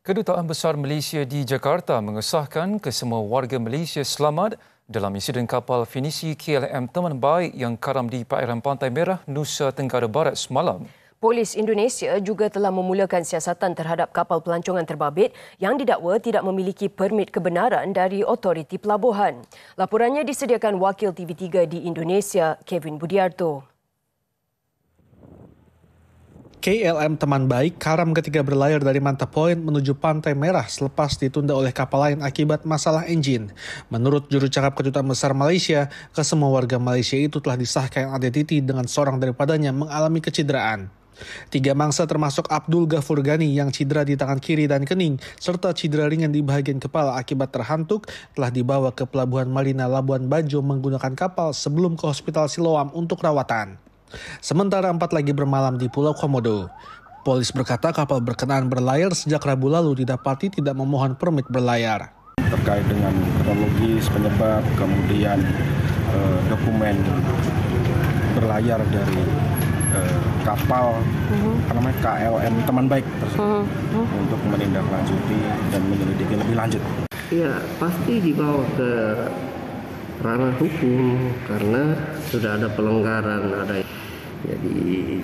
Kedutaan Besar Malaysia di Jakarta mengesahkan kesemua warga Malaysia selamat dalam insiden kapal Finisi KLM Teman Baik yang karam di perairan Pantai Merah, Nusa Tenggara Barat semalam. Polis Indonesia juga telah memulakan siasatan terhadap kapal pelancongan terbabit yang didakwa tidak memiliki permit kebenaran dari otoriti pelabuhan. Laporannya disediakan wakil TV3 di Indonesia, Kevin Budiarto. KLM Teman Baik karam ketika berlayar dari Manta Point menuju Pantai Merah selepas ditunda oleh kapal lain akibat masalah engine. Menurut juru cakap kejutan besar Malaysia, kesemua warga Malaysia itu telah disahkan ADTT dengan seorang daripadanya mengalami kecederaan. Tiga mangsa termasuk Abdul Ghafur Ghani yang cedera di tangan kiri dan kening, serta cedera ringan di bagian kepala akibat terhantuk, telah dibawa ke Pelabuhan Marina Labuan Bajo menggunakan kapal sebelum ke Hospital Siloam untuk rawatan. Sementara empat lagi bermalam di Pulau Komodo. Polis berkata kapal berkenaan berlayar sejak Rabu lalu didapati tidak memohon permit berlayar. Terkait dengan kronologis, penyebab, kemudian eh, dokumen berlayar dari eh, kapal uh-huh. apa namanya KLM teman baik tersebut uh-huh. untuk menindaklanjuti dan menyelidiki lebih lanjut. Iya pasti dibawa ke ranah hukum karena sudah ada pelenggaran ada jadi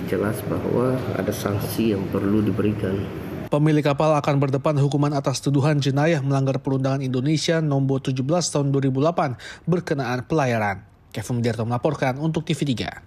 jelas bahwa ada sanksi yang perlu diberikan. Pemilik kapal akan berdepan hukuman atas tuduhan jenayah melanggar perundangan Indonesia nomor 17 tahun 2008 berkenaan pelayaran. Kevin Dierto melaporkan untuk TV3.